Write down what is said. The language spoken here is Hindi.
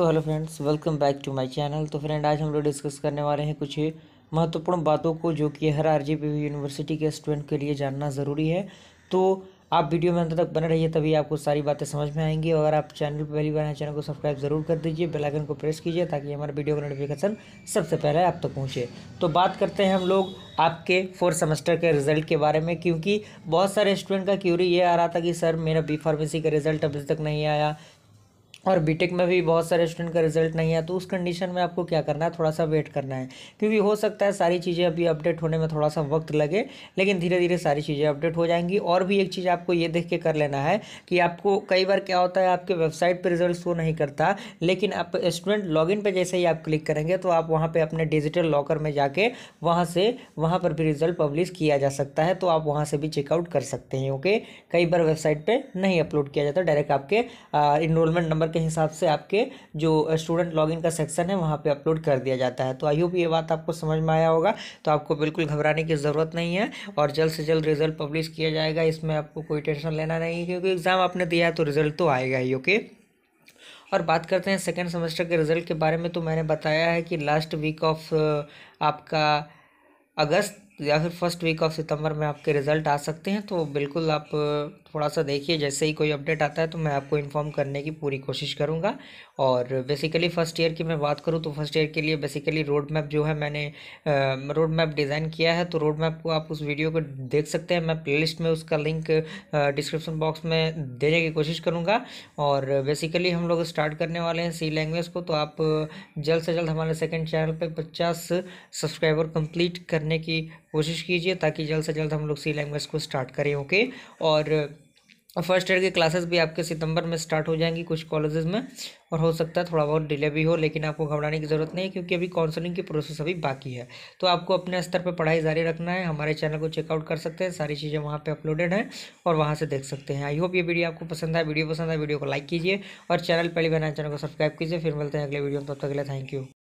तो hello friends welcome back to my channel तो फ्रेंड आज हम लोग डिस्कस करने वाले हैं कुछ महत्वपूर्ण बातों को जो कि हर आर यूनिवर्सिटी के स्टूडेंट के लिए जानना ज़रूरी है तो आप वीडियो में अंत तक बने रहिए तभी आपको सारी बातें समझ में आएंगी अगर आप चैनल पर पहली बार हैं चैनल को सब्सक्राइब जरूर कर दीजिए बेल आइकन को प्रेस कीजिए ताकि हमारे वीडियो का नोटिफिकेशन सबसे पहले आप तक तो पहुंचे तो बात करते हैं हम लोग आपके फोर्थ सेमेस्टर के रिजल्ट के बारे में क्योंकि बहुत सारे स्टूडेंट का क्यूरी ये आ रहा था कि सर मेरा बी फार्मेसी का रिजल्ट अभी तक नहीं आया और बीटेक में भी बहुत सारे स्टूडेंट का रिजल्ट नहीं है तो उस कंडीशन में आपको क्या करना है थोड़ा सा वेट करना है क्योंकि हो सकता है सारी चीज़ें अभी अपडेट होने में थोड़ा सा वक्त लगे लेकिन धीरे धीरे सारी चीज़ें अपडेट हो जाएंगी और भी एक चीज़ आपको ये देख के कर लेना है कि आपको कई बार क्या होता है आपके वेबसाइट पर रिजल्ट शो नहीं करता लेकिन आप स्टूडेंट लॉगिन पर जैसे ही आप क्लिक करेंगे तो आप वहाँ पर अपने डिजिटल लॉकर में जाके वहाँ से वहाँ पर भी रिजल्ट पब्लिश किया जा सकता है तो आप वहाँ से भी चेकआउट कर सकते हैं ओके कई बार वेबसाइट पर नहीं अपलोड किया जाता डायरेक्ट आपके इनरोलमेंट नंबर के हिसाब से आपके जो स्टूडेंट लॉगिन का सेक्शन है वहाँ पे अपलोड कर दिया जाता है तो आई होप ये बात आपको समझ में आया होगा तो आपको बिल्कुल घबराने की ज़रूरत नहीं है और जल्द से जल्द रिजल्ट पब्लिश किया जाएगा इसमें आपको कोई टेंशन लेना नहीं क्योंकि एग्ज़ाम आपने दिया है तो रिजल्ट तो आएगा ही ओके और बात करते हैं सेकेंड सेमेस्टर के रिज़ल्ट के बारे में तो मैंने बताया है कि लास्ट वीक ऑफ आपका अगस्त या फिर फर्स्ट वीक ऑफ सितंबर में आपके रिज़ल्ट आ सकते हैं तो बिल्कुल आप थोड़ा सा देखिए जैसे ही कोई अपडेट आता है तो मैं आपको इन्फॉर्म करने की पूरी कोशिश करूँगा और बेसिकली फ़र्स्ट ईयर की मैं बात करूँ तो फर्स्ट ईयर के लिए बेसिकली रोड मैप जो है मैंने रोड मैप डिज़ाइन किया है तो रोड मैप को आप उस वीडियो को देख सकते हैं मैं प्ले में उसका लिंक डिस्क्रिप्शन बॉक्स में देने की कोशिश करूँगा और बेसिकली हम लोग स्टार्ट करने वाले हैं सी लैंग्वेज को तो आप जल्द से जल्द हमारे सेकेंड चैनल पर पचास सब्सक्राइबर कम्प्लीट करने की कोशिश कीजिए ताकि जल्द से जल्द हम लोग सी लैंग्वेज को स्टार्ट करें ओके और फर्स्ट uh, ईयर के क्लासेस भी आपके सितंबर में स्टार्ट हो जाएंगी कुछ कॉलेजेस में और हो सकता है थोड़ा बहुत डिले भी हो लेकिन आपको घबराने की ज़रूरत नहीं है क्योंकि अभी काउंसलिंग की प्रोसेस अभी बाकी है तो आपको अपने स्तर पर पढ़ाई जारी रखना है हमारे चैनल को चेकआउट कर सकते हैं सारी चीज़ें वहाँ पर अपलोडेड हैं और वहाँ से देख सकते हैं आई होप ये वीडियो आपको पसंद है वीडियो पसंद है वीडियो को लाइक कीजिए और चैनल पहले बनाए चैनल को सब्सक्राइब कीजिए फिर मिलते हैं अगले वीडियो में तब तक के लिए थैंक यू